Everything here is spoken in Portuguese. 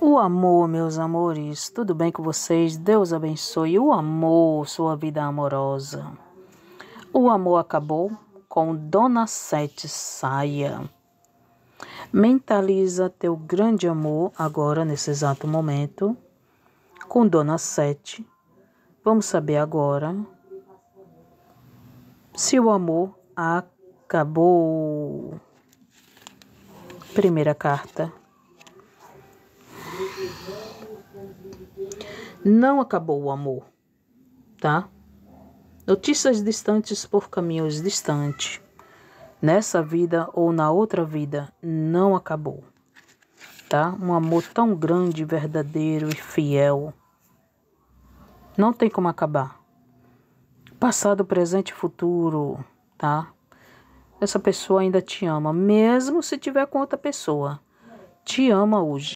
O amor, meus amores, tudo bem com vocês? Deus abençoe o amor, sua vida amorosa. O amor acabou com Dona Sete Saia. Mentaliza teu grande amor agora, nesse exato momento, com Dona Sete. Vamos saber agora se o amor acabou. Primeira carta não acabou o amor, tá? Notícias distantes por caminhos distantes. Nessa vida ou na outra vida, não acabou, tá? Um amor tão grande, verdadeiro e fiel. Não tem como acabar. Passado, presente e futuro, tá? Essa pessoa ainda te ama, mesmo se tiver com outra pessoa. Te ama hoje.